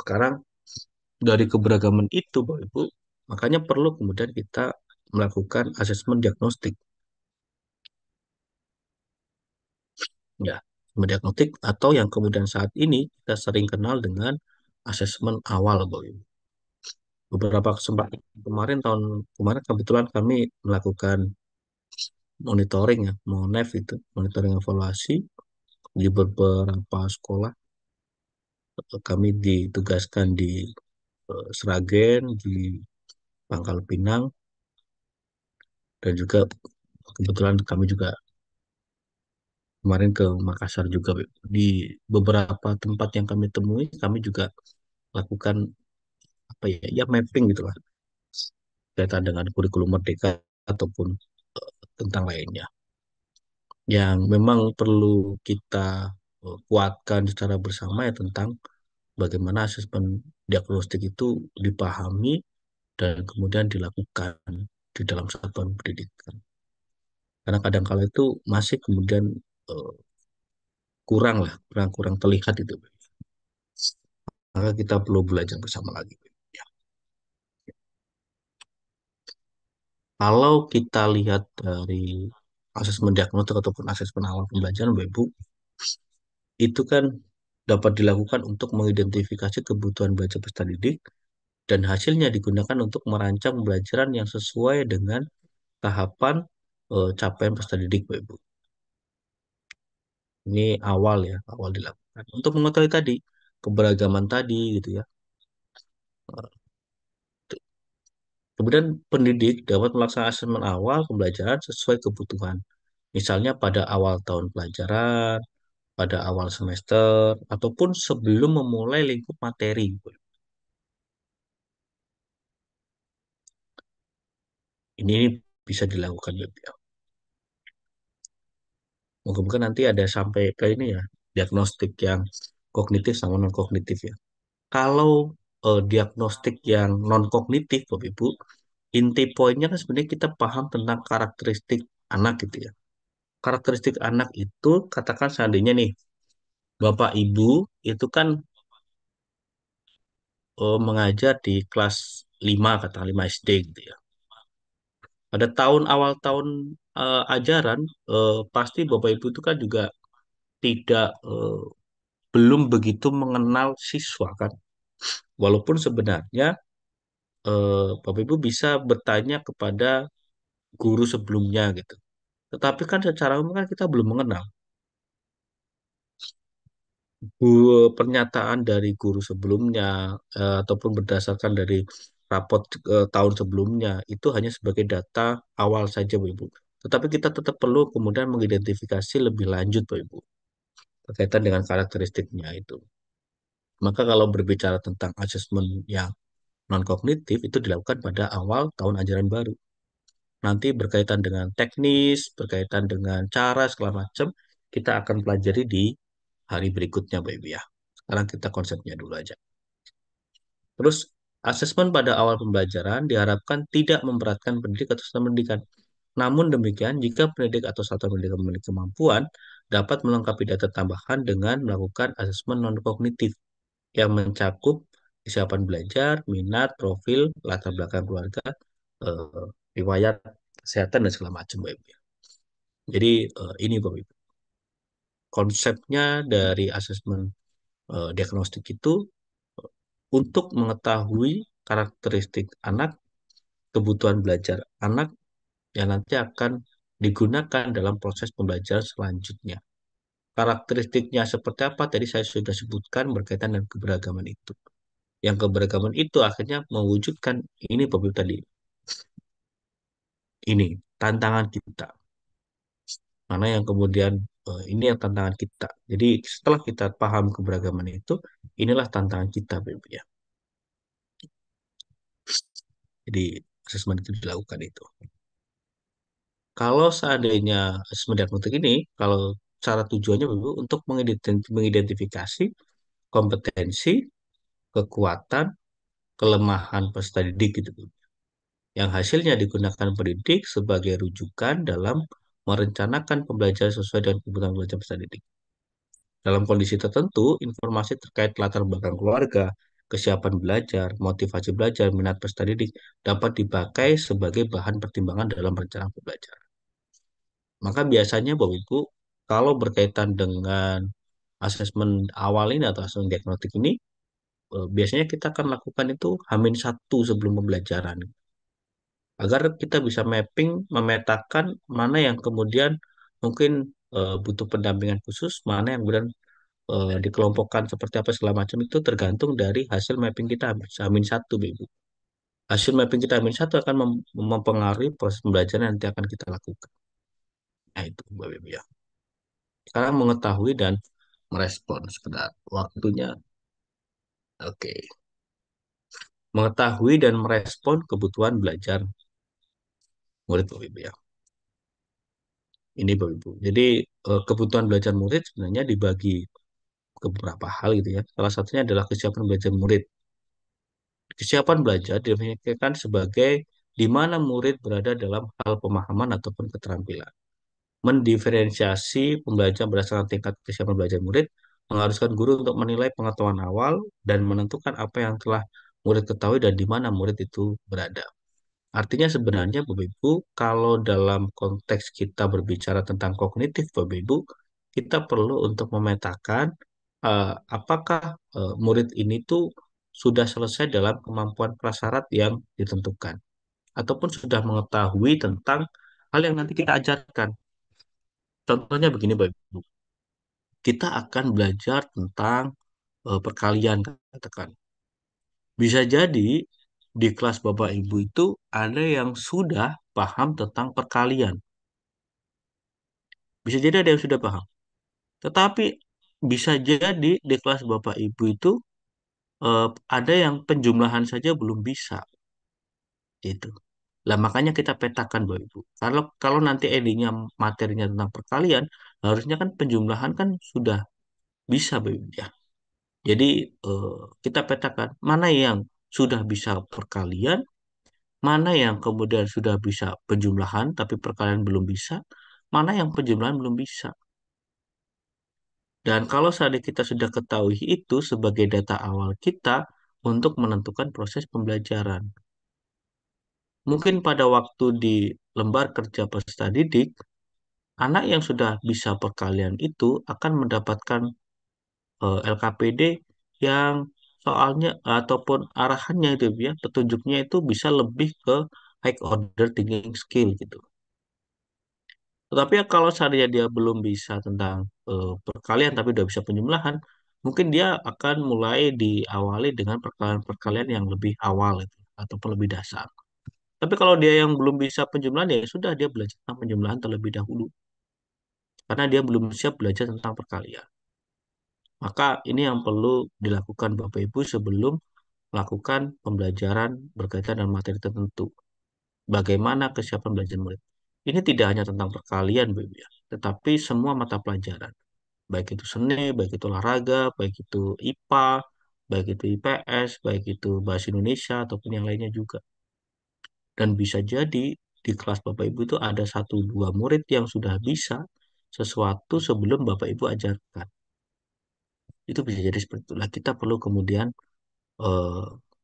sekarang dari keberagaman itu Bapak Ibu, makanya perlu kemudian kita melakukan asesmen diagnostik. Ya, diagnostik atau yang kemudian saat ini kita sering kenal dengan asesmen awal Bapak Ibu. Beberapa kesempatan kemarin tahun kemarin kebetulan kami melakukan monitoring ya, MONEF itu, monitoring evaluasi di beberapa sekolah kami ditugaskan di eh, Sragen, di Pangkal Pinang, dan juga kebetulan kami juga kemarin ke Makassar juga di beberapa tempat yang kami temui kami juga lakukan apa ya ya mapping gitulah kaitan dengan kurikulum merdeka ataupun eh, tentang lainnya yang memang perlu kita eh, kuatkan secara bersama ya tentang bagaimana asesmen diagnostik itu dipahami dan kemudian dilakukan di dalam satuan pendidikan. Karena kadang-kala itu masih kemudian eh, kurang lah, kurang-kurang terlihat itu. Maka kita perlu belajar bersama lagi. Ya. Kalau kita lihat dari asesmen diagnostik ataupun asesmen awal pembelajaran, Bu, itu kan dapat dilakukan untuk mengidentifikasi kebutuhan baca peserta didik dan hasilnya digunakan untuk merancang pembelajaran yang sesuai dengan tahapan e, capaian peserta didik, Bapak Ibu. Ini awal ya, awal dilakukan. Untuk mengetahui tadi keberagaman tadi gitu ya. Eh, kemudian pendidik dapat melaksanakan asesmen awal pembelajaran sesuai kebutuhan. Misalnya pada awal tahun pelajaran, pada awal semester ataupun sebelum memulai lingkup materi. Ini bisa dilakukan lebih awal. Mungkin nanti ada sampai ke ini ya, diagnostik yang kognitif sama non kognitif ya. Kalau eh, diagnostik yang non kognitif Bapak Ibu, inti poinnya kan sebenarnya kita paham tentang karakteristik anak gitu ya karakteristik anak itu katakan seandainya nih Bapak Ibu itu kan oh, mengajar di kelas 5 kata 5 SD gitu ya. Pada tahun awal tahun uh, ajaran uh, pasti Bapak Ibu itu kan juga tidak belum begitu mengenal siswa kan. Walaupun sebenarnya Bapak Ibu bisa bertanya kepada guru sebelumnya gitu. Tetapi kan secara umum kan kita belum mengenal. Bu, pernyataan dari guru sebelumnya eh, ataupun berdasarkan dari rapot eh, tahun sebelumnya itu hanya sebagai data awal saja, Bu Ibu. Tetapi kita tetap perlu kemudian mengidentifikasi lebih lanjut, Bu Ibu, berkaitan dengan karakteristiknya itu. Maka kalau berbicara tentang asesmen yang non kognitif itu dilakukan pada awal tahun ajaran baru nanti berkaitan dengan teknis, berkaitan dengan cara segala macam, kita akan pelajari di hari berikutnya, Baby ya. Sekarang kita konsepnya dulu aja. Terus, asesmen pada awal pembelajaran diharapkan tidak memberatkan pendidik atau satuan pendidikan. Namun demikian, jika pendidik atau satuan pendidikan memiliki kemampuan, dapat melengkapi data tambahan dengan melakukan asesmen non-kognitif yang mencakup kesiapan belajar, minat, profil, latar belakang keluarga, eh, riwayat kesehatan dan segala macam Bapak Ibu. Ya. Jadi uh, ini Bapak Ibu. Konsepnya dari asesmen uh, diagnostik itu uh, untuk mengetahui karakteristik anak, kebutuhan belajar anak yang nanti akan digunakan dalam proses pembelajaran selanjutnya. Karakteristiknya seperti apa tadi saya sudah sebutkan berkaitan dengan keberagaman itu. Yang keberagaman itu akhirnya mewujudkan ini Bapak Ibu tadi ini tantangan kita mana yang kemudian eh, ini yang tantangan kita jadi setelah kita paham keberagaman itu inilah tantangan kita Bapak ya jadi asesmen itu dilakukan itu kalau seandainya asesmen diagnostik ini kalau cara tujuannya Bapak, untuk mengidentifikasi kompetensi kekuatan kelemahan peserta didik gitu yang hasilnya digunakan pendidik sebagai rujukan dalam merencanakan pembelajaran sesuai dengan kebutuhan belajar peserta didik. Dalam kondisi tertentu, informasi terkait latar belakang keluarga, kesiapan belajar, motivasi belajar, minat peserta didik dapat dipakai sebagai bahan pertimbangan dalam rencana pembelajaran. Maka biasanya Bapak Ibu, kalau berkaitan dengan asesmen awal ini atau asesmen diagnostik ini, eh, biasanya kita akan lakukan itu hamin satu sebelum pembelajaran agar kita bisa mapping, memetakan mana yang kemudian mungkin uh, butuh pendampingan khusus, mana yang kemudian uh, dikelompokkan seperti apa segala macam itu tergantung dari hasil mapping kita amin satu, ibu. Hasil mapping kita amin satu akan mem mempengaruhi proses pembelajaran yang nanti akan kita lakukan. Nah itu, Mbak ya. Sekarang mengetahui dan merespon sekedar waktunya. Oke. Okay. Mengetahui dan merespon kebutuhan belajar murid Bapak Ibu ya. Ini Bapak Ibu. Jadi eh, kebutuhan belajar murid sebenarnya dibagi ke beberapa hal gitu ya. Salah satunya adalah kesiapan belajar murid. Kesiapan belajar dimaksudkan sebagai di mana murid berada dalam hal pemahaman ataupun keterampilan. Mendiferensiasi pembelajaran berdasarkan tingkat kesiapan belajar murid mengharuskan guru untuk menilai pengetahuan awal dan menentukan apa yang telah murid ketahui dan di mana murid itu berada. Artinya sebenarnya Bapak Ibu, kalau dalam konteks kita berbicara tentang kognitif Bapak Ibu, kita perlu untuk memetakan uh, apakah uh, murid ini tuh sudah selesai dalam kemampuan prasyarat yang ditentukan ataupun sudah mengetahui tentang hal yang nanti kita ajarkan. Contohnya begini Bapak Ibu. Kita akan belajar tentang uh, perkalian katakan. Bisa jadi di kelas Bapak Ibu itu ada yang sudah paham tentang perkalian. Bisa jadi ada yang sudah paham. Tetapi bisa jadi di kelas Bapak Ibu itu eh, ada yang penjumlahan saja belum bisa. Itu. Lah makanya kita petakan Bapak Ibu. Kalau kalau nanti endingnya materinya tentang perkalian, harusnya kan penjumlahan kan sudah bisa Bapak Ibu ya. Jadi eh, kita petakan mana yang sudah bisa perkalian, mana yang kemudian sudah bisa penjumlahan tapi perkalian belum bisa, mana yang penjumlahan belum bisa. Dan kalau saat kita sudah ketahui itu sebagai data awal kita untuk menentukan proses pembelajaran. Mungkin pada waktu di lembar kerja peserta didik, anak yang sudah bisa perkalian itu akan mendapatkan eh, LKPD yang soalnya ataupun arahannya itu ya petunjuknya itu bisa lebih ke high order thinking skill gitu. Tetapi ya kalau seandainya dia belum bisa tentang uh, perkalian tapi udah bisa penjumlahan, mungkin dia akan mulai diawali dengan perkalian-perkalian yang lebih awal itu ataupun lebih dasar. Tapi kalau dia yang belum bisa penjumlahan ya sudah dia belajar tentang penjumlahan terlebih dahulu. Karena dia belum siap belajar tentang perkalian. Maka ini yang perlu dilakukan Bapak Ibu sebelum melakukan pembelajaran berkaitan dengan materi tertentu. Bagaimana kesiapan belajar murid? Ini tidak hanya tentang perkalian, Bu Ibu ya, tetapi semua mata pelajaran. Baik itu seni, baik itu olahraga, baik itu IPA, baik itu IPS, baik itu bahasa Indonesia ataupun yang lainnya juga. Dan bisa jadi di kelas Bapak Ibu itu ada satu dua murid yang sudah bisa sesuatu sebelum Bapak Ibu ajarkan itu bisa jadi seperti itulah kita perlu kemudian uh,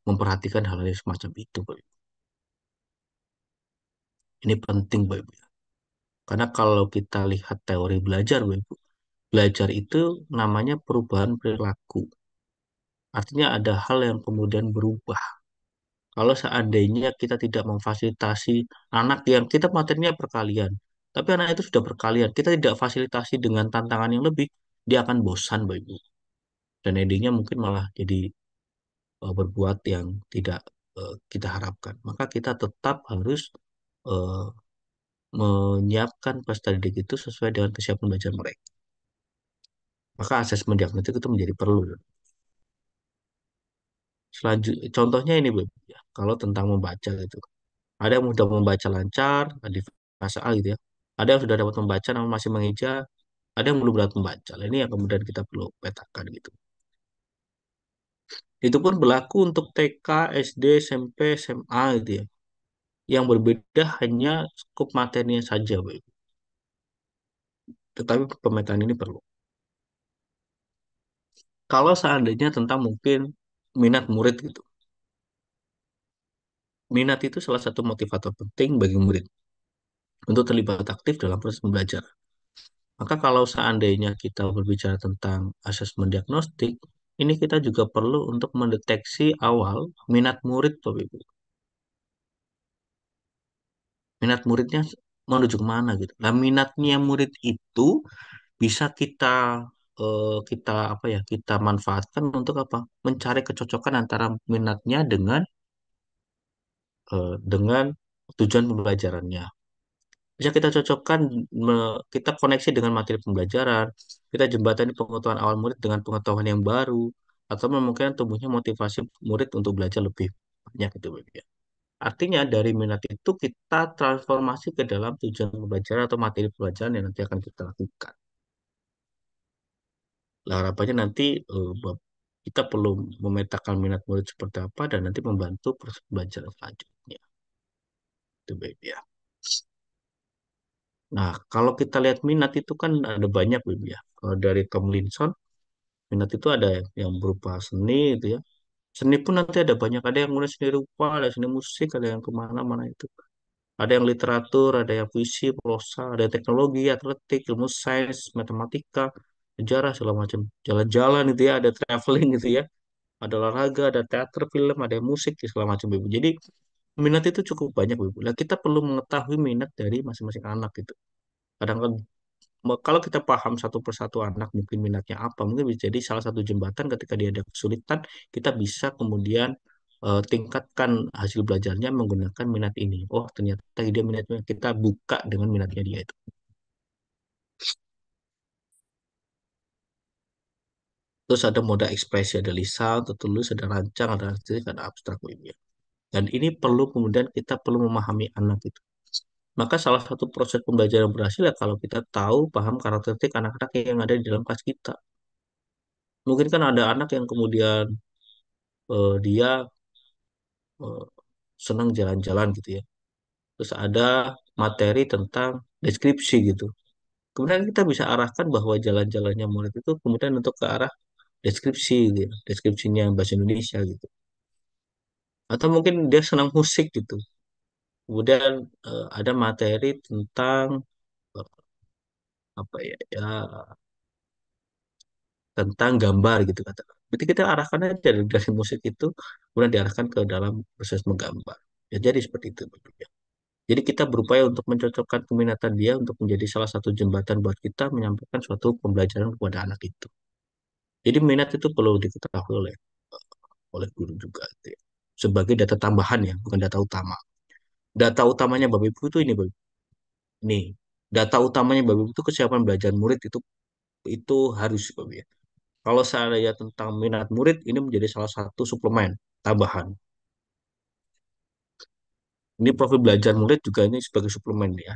memperhatikan hal hal semacam itu Bu. ini penting Bu Ibu ya. karena kalau kita lihat teori belajar Bu Ibu belajar itu namanya perubahan perilaku artinya ada hal yang kemudian berubah kalau seandainya kita tidak memfasilitasi anak yang kita materinya perkalian tapi anak itu sudah berkalian kita tidak fasilitasi dengan tantangan yang lebih dia akan bosan Bapak Ibu dan endingnya mungkin malah jadi uh, berbuat yang tidak uh, kita harapkan maka kita tetap harus uh, menyiapkan peserta didik itu sesuai dengan kesiapan belajar mereka maka asesmen diagnostik itu menjadi perlu selanjut contohnya ini bu ya, kalau tentang membaca itu, ada yang sudah membaca lancar di fase A gitu ya ada yang sudah dapat membaca namun masih mengeja ada yang belum dapat membaca nah, ini yang kemudian kita perlu petakan gitu itu pun berlaku untuk TK, SD, SMP, SMA gitu ya. Yang berbeda hanya skup materinya saja, Baik. Tetapi pemetaan ini perlu. Kalau seandainya tentang mungkin minat murid gitu. Minat itu salah satu motivator penting bagi murid untuk terlibat aktif dalam proses pembelajaran. Maka kalau seandainya kita berbicara tentang asesmen diagnostik, ini kita juga perlu untuk mendeteksi awal minat murid Bapak Ibu. Minat muridnya menuju kemana gitu. Nah minatnya murid itu bisa kita eh, kita apa ya kita manfaatkan untuk apa? Mencari kecocokan antara minatnya dengan eh, dengan tujuan pembelajarannya bisa kita cocokkan kita koneksi dengan materi pembelajaran kita jembatani pengetahuan awal murid dengan pengetahuan yang baru atau memungkinkan tumbuhnya motivasi murid untuk belajar lebih banyak itu ya. Artinya dari minat itu kita transformasi ke dalam tujuan pembelajaran atau materi pembelajaran yang nanti akan kita lakukan. Nah, harapannya nanti eh, kita perlu memetakan minat murid seperti apa dan nanti membantu proses belajar selanjutnya. Itu baik ya. Nah, kalau kita lihat minat itu kan ada banyak, Bib, ya. Kalau dari Tomlinson, minat itu ada yang berupa seni itu ya. Seni pun nanti ada banyak, ada yang mulai seni rupa, ada seni musik, ada yang kemana-mana itu. Ada yang literatur, ada yang puisi, prosa, ada yang teknologi, atletik, ilmu sains, matematika, sejarah, segala macam. Jalan-jalan itu ya, ada traveling gitu ya. Ada olahraga, ada teater, film, ada yang musik, segala macam. Bib. Jadi minat itu cukup banyak Bu. Nah, kita perlu mengetahui minat dari masing-masing anak gitu. Kadang kan kalau kita paham satu persatu anak mungkin minatnya apa, mungkin bisa jadi salah satu jembatan ketika dia ada kesulitan, kita bisa kemudian uh, tingkatkan hasil belajarnya menggunakan minat ini. Oh, ternyata dia minatnya kita buka dengan minatnya dia itu. Terus ada moda ekspresi, ada lisan, tertulis, ada rancang, ada artistik, ada abstrak, ya. Dan ini perlu kemudian kita perlu memahami anak itu. Maka salah satu proses pembelajaran berhasil ya kalau kita tahu paham karakteristik anak-anak yang ada di dalam kelas kita. Mungkin kan ada anak yang kemudian eh, dia eh, senang jalan-jalan gitu ya. Terus ada materi tentang deskripsi gitu. Kemudian kita bisa arahkan bahwa jalan-jalannya murid itu kemudian untuk ke arah deskripsi gitu, ya. deskripsinya bahasa Indonesia gitu atau mungkin dia senang musik gitu kemudian uh, ada materi tentang uh, apa ya ya tentang gambar gitu kata berarti kita arahkan aja dari musik itu kemudian diarahkan ke dalam proses menggambar ya jadi seperti itu bentuknya jadi kita berupaya untuk mencocokkan peminatan dia untuk menjadi salah satu jembatan buat kita menyampaikan suatu pembelajaran kepada anak itu jadi minat itu perlu diketahui oleh eh, oleh guru juga gitu ya sebagai data tambahan ya, bukan data utama. Data utamanya Bapak Ibu itu ini Bapak Ibu. Nih, data utamanya Bapak Ibu itu kesiapan belajar murid itu itu harus Bapak ya. Kalau saya tentang minat murid ini menjadi salah satu suplemen tambahan. Ini profil belajar murid juga ini sebagai suplemen ya.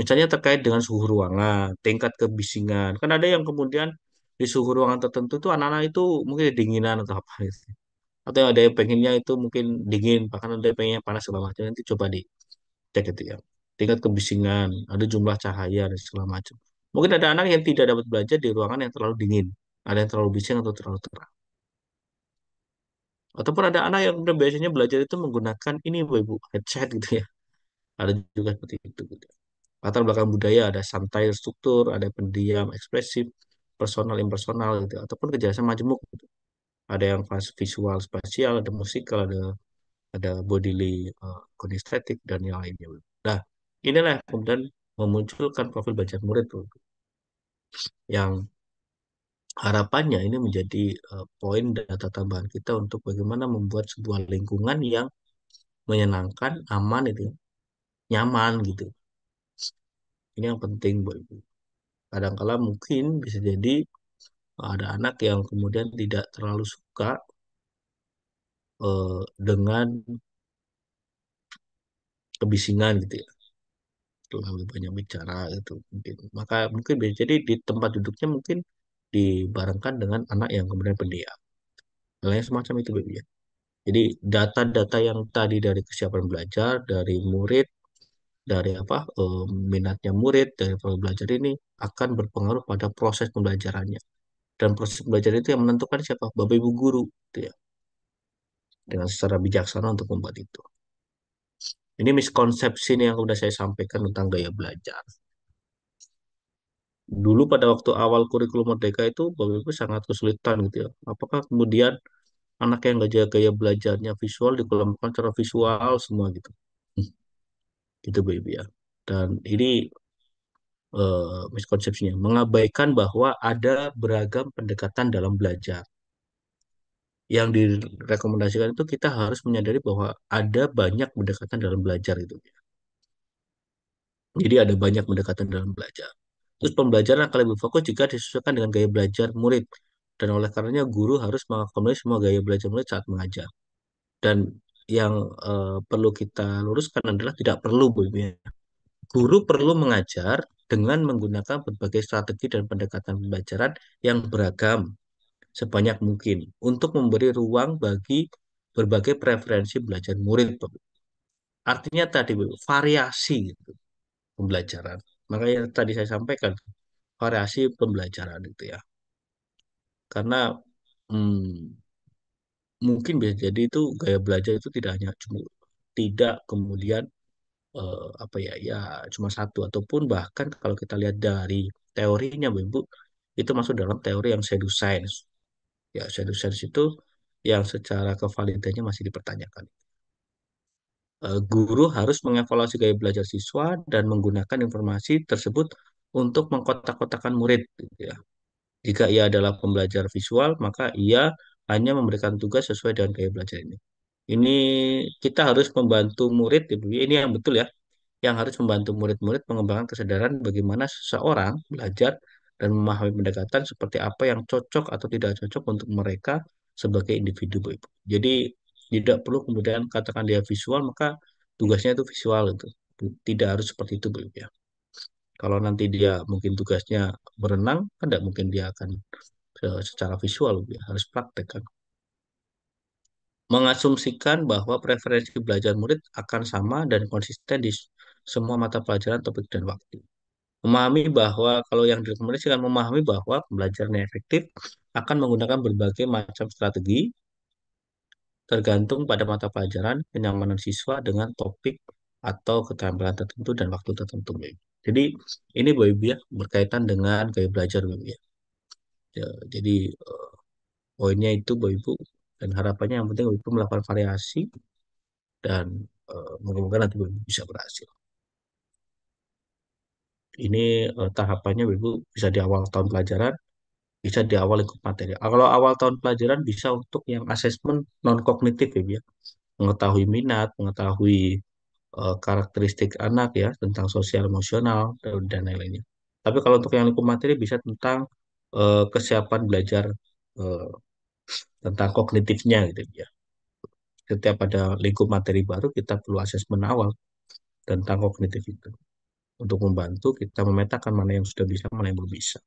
Misalnya terkait dengan suhu ruangan, tingkat kebisingan. Kan ada yang kemudian di suhu ruangan tertentu itu anak-anak itu mungkin ya dinginan atau apa gitu atau ada yang pengennya itu mungkin dingin bahkan ada yang pengennya panas segala macam nanti coba di cek itu ya tingkat kebisingan ada jumlah cahaya dan segala macam mungkin ada anak yang tidak dapat belajar di ruangan yang terlalu dingin ada yang terlalu bising atau terlalu terang ataupun ada anak yang biasanya belajar itu menggunakan ini bu ibu headset gitu ya ada juga seperti itu gitu latar belakang budaya ada santai struktur ada pendiam ekspresif personal impersonal gitu ataupun kejelasan majemuk gitu ada yang visual spasial ada musikal ada ada bodily uh, eh, kinestetik dan yang lainnya nah inilah kemudian memunculkan profil bacaan murid tuh, yang harapannya ini menjadi uh, poin data tambahan kita untuk bagaimana membuat sebuah lingkungan yang menyenangkan aman itu ya. nyaman gitu ini yang penting buat ibu kadangkala mungkin bisa jadi ada anak yang kemudian tidak terlalu suka eh, dengan kebisingan gitu ya terlalu banyak bicara itu mungkin maka mungkin jadi di tempat duduknya mungkin dibarengkan dengan anak yang kemudian pendiam lain semacam itu baby ya jadi data-data yang tadi dari kesiapan belajar dari murid dari apa eh, minatnya murid dari proses belajar ini akan berpengaruh pada proses pembelajarannya dan proses belajar itu yang menentukan siapa bapak ibu guru gitu ya dengan secara bijaksana untuk membuat itu ini miskonsepsi yang sudah saya sampaikan tentang gaya belajar dulu pada waktu awal kurikulum merdeka itu bapak ibu sangat kesulitan gitu ya apakah kemudian anak yang belajar gaya belajarnya visual dikelompokkan secara visual semua gitu hmm. gitu bapak ibu ya dan ini uh, miskonsepsinya, mengabaikan bahwa ada beragam pendekatan dalam belajar. Yang direkomendasikan itu kita harus menyadari bahwa ada banyak pendekatan dalam belajar itu. Jadi ada banyak pendekatan dalam belajar. Terus pembelajaran akan lebih fokus jika disesuaikan dengan gaya belajar murid. Dan oleh karenanya guru harus mengakomodasi semua gaya belajar murid saat mengajar. Dan yang uh, perlu kita luruskan adalah tidak perlu bu ya guru perlu mengajar dengan menggunakan berbagai strategi dan pendekatan pembelajaran yang beragam sebanyak mungkin untuk memberi ruang bagi berbagai preferensi belajar murid. Artinya tadi variasi gitu, pembelajaran. Makanya tadi saya sampaikan variasi pembelajaran itu ya. Karena hmm, mungkin bisa jadi itu gaya belajar itu tidak hanya cuma tidak kemudian uh, apa ya ya cuma satu ataupun bahkan kalau kita lihat dari teorinya Bu Ibu itu masuk dalam teori yang science Ya science itu yang secara kevalidannya masih dipertanyakan. uh, guru harus mengevaluasi gaya belajar siswa dan menggunakan informasi tersebut untuk mengkotak-kotakan murid. Gitu ya. Jika ia adalah pembelajar visual, maka ia hanya memberikan tugas sesuai dengan gaya belajar ini. Ini kita harus membantu murid, Ibu. Ini yang betul ya, yang harus membantu murid-murid pengembangan kesadaran bagaimana seseorang belajar dan memahami pendekatan seperti apa yang cocok atau tidak cocok untuk mereka sebagai individu, Bu. Ibu. Jadi tidak perlu kemudian katakan dia visual, maka tugasnya itu visual itu. Tidak harus seperti itu, Bu. Ibu, ya. Kalau nanti dia mungkin tugasnya berenang, kan tidak mungkin dia akan eh, secara visual, Bu, ya. harus praktek kan mengasumsikan bahwa preferensi belajar murid akan sama dan konsisten di semua mata pelajaran, topik, dan waktu. Memahami bahwa kalau yang direkomendasikan memahami bahwa pembelajaran yang efektif akan menggunakan berbagai macam strategi tergantung pada mata pelajaran, kenyamanan siswa dengan topik atau keterampilan tertentu dan waktu tertentu. Jadi ini Bu Ibu ya berkaitan dengan gaya belajar Bu Ibu ya. ya jadi eh, poinnya itu Bu Ibu dan harapannya yang penting itu melakukan variasi dan e, eh, moga nanti bisa berhasil. Ini e, tahapannya ibu bisa di awal tahun pelajaran, bisa di awal ikut materi. Ah, kalau awal tahun pelajaran bisa untuk yang asesmen non kognitif ya, ya, mengetahui minat, mengetahui e, karakteristik anak ya tentang sosial emosional dan, lain-lainnya. Tapi kalau untuk yang lingkup materi bisa tentang e, kesiapan belajar e, tentang kognitifnya gitu ya. Setiap ada lingkup materi baru kita perlu asesmen awal tentang kognitif itu untuk membantu kita memetakan mana yang sudah bisa, mana yang belum bisa.